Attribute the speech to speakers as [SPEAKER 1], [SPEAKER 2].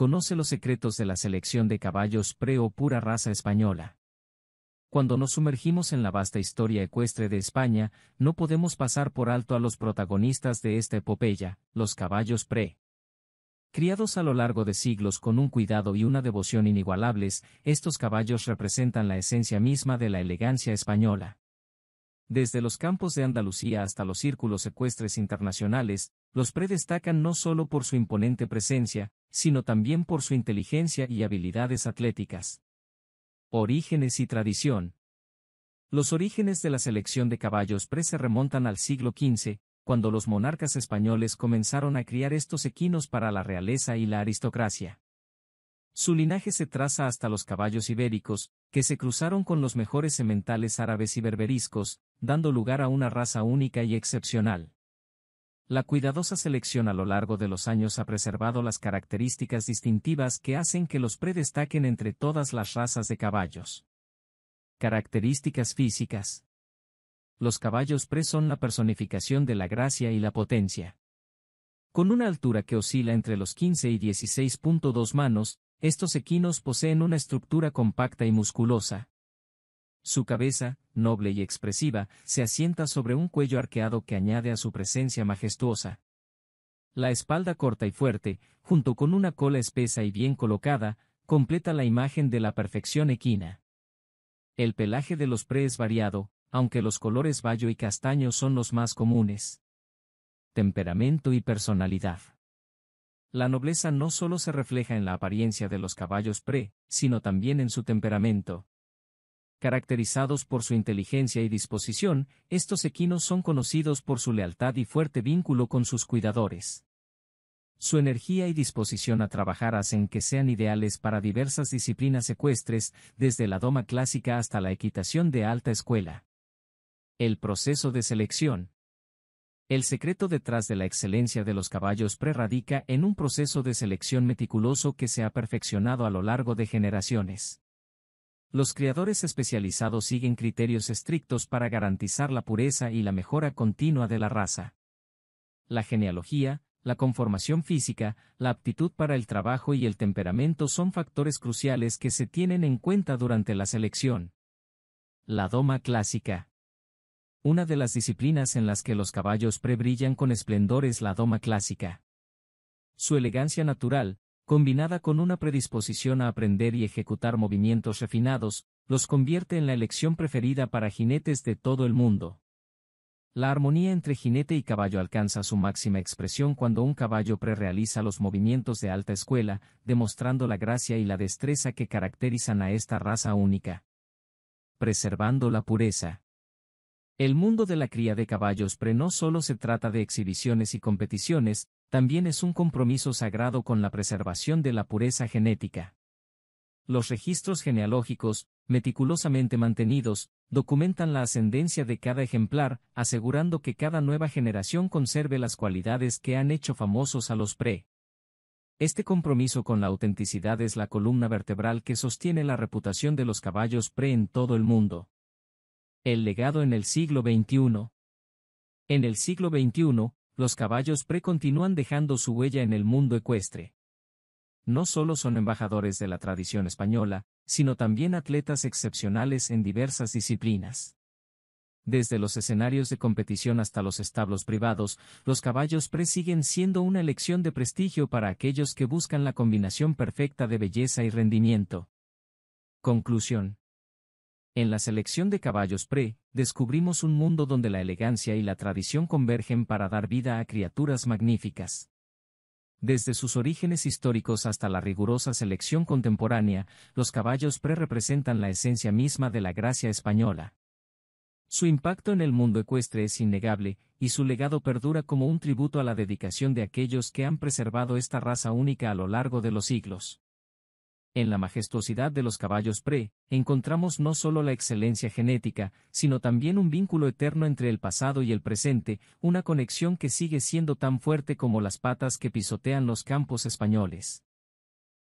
[SPEAKER 1] conoce los secretos de la selección de caballos pre o pura raza española. Cuando nos sumergimos en la vasta historia ecuestre de España, no podemos pasar por alto a los protagonistas de esta epopeya, los caballos pre. Criados a lo largo de siglos con un cuidado y una devoción inigualables, estos caballos representan la esencia misma de la elegancia española. Desde los campos de Andalucía hasta los círculos ecuestres internacionales, los pre destacan no solo por su imponente presencia, sino también por su inteligencia y habilidades atléticas. Orígenes y tradición. Los orígenes de la selección de caballos pre se remontan al siglo XV, cuando los monarcas españoles comenzaron a criar estos equinos para la realeza y la aristocracia. Su linaje se traza hasta los caballos ibéricos, que se cruzaron con los mejores sementales árabes y berberiscos, dando lugar a una raza única y excepcional. La cuidadosa selección a lo largo de los años ha preservado las características distintivas que hacen que los destaquen entre todas las razas de caballos. Características físicas. Los caballos pre son la personificación de la gracia y la potencia. Con una altura que oscila entre los 15 y 16.2 manos, estos equinos poseen una estructura compacta y musculosa. Su cabeza, noble y expresiva, se asienta sobre un cuello arqueado que añade a su presencia majestuosa. La espalda corta y fuerte, junto con una cola espesa y bien colocada, completa la imagen de la perfección equina. El pelaje de los pre es variado, aunque los colores bayo y castaño son los más comunes. Temperamento y personalidad. La nobleza no solo se refleja en la apariencia de los caballos pre, sino también en su temperamento, Caracterizados por su inteligencia y disposición, estos equinos son conocidos por su lealtad y fuerte vínculo con sus cuidadores. Su energía y disposición a trabajar hacen que sean ideales para diversas disciplinas ecuestres, desde la doma clásica hasta la equitación de alta escuela. El proceso de selección. El secreto detrás de la excelencia de los caballos prerradica en un proceso de selección meticuloso que se ha perfeccionado a lo largo de generaciones. Los criadores especializados siguen criterios estrictos para garantizar la pureza y la mejora continua de la raza. La genealogía, la conformación física, la aptitud para el trabajo y el temperamento son factores cruciales que se tienen en cuenta durante la selección. La doma clásica. Una de las disciplinas en las que los caballos prebrillan con esplendor es la doma clásica. Su elegancia natural, combinada con una predisposición a aprender y ejecutar movimientos refinados, los convierte en la elección preferida para jinetes de todo el mundo. La armonía entre jinete y caballo alcanza su máxima expresión cuando un caballo prerealiza los movimientos de alta escuela, demostrando la gracia y la destreza que caracterizan a esta raza única. Preservando la pureza. El mundo de la cría de caballos pre no solo se trata de exhibiciones y competiciones, también es un compromiso sagrado con la preservación de la pureza genética. Los registros genealógicos, meticulosamente mantenidos, documentan la ascendencia de cada ejemplar, asegurando que cada nueva generación conserve las cualidades que han hecho famosos a los pre. Este compromiso con la autenticidad es la columna vertebral que sostiene la reputación de los caballos pre en todo el mundo. El legado en el siglo XXI. En el siglo XXI, los caballos pre continúan dejando su huella en el mundo ecuestre. No solo son embajadores de la tradición española, sino también atletas excepcionales en diversas disciplinas. Desde los escenarios de competición hasta los establos privados, los caballos pre siguen siendo una elección de prestigio para aquellos que buscan la combinación perfecta de belleza y rendimiento. Conclusión. En la selección de caballos pre, descubrimos un mundo donde la elegancia y la tradición convergen para dar vida a criaturas magníficas. Desde sus orígenes históricos hasta la rigurosa selección contemporánea, los caballos pre representan la esencia misma de la gracia española. Su impacto en el mundo ecuestre es innegable, y su legado perdura como un tributo a la dedicación de aquellos que han preservado esta raza única a lo largo de los siglos. En la majestuosidad de los caballos pre, encontramos no solo la excelencia genética, sino también un vínculo eterno entre el pasado y el presente, una conexión que sigue siendo tan fuerte como las patas que pisotean los campos españoles.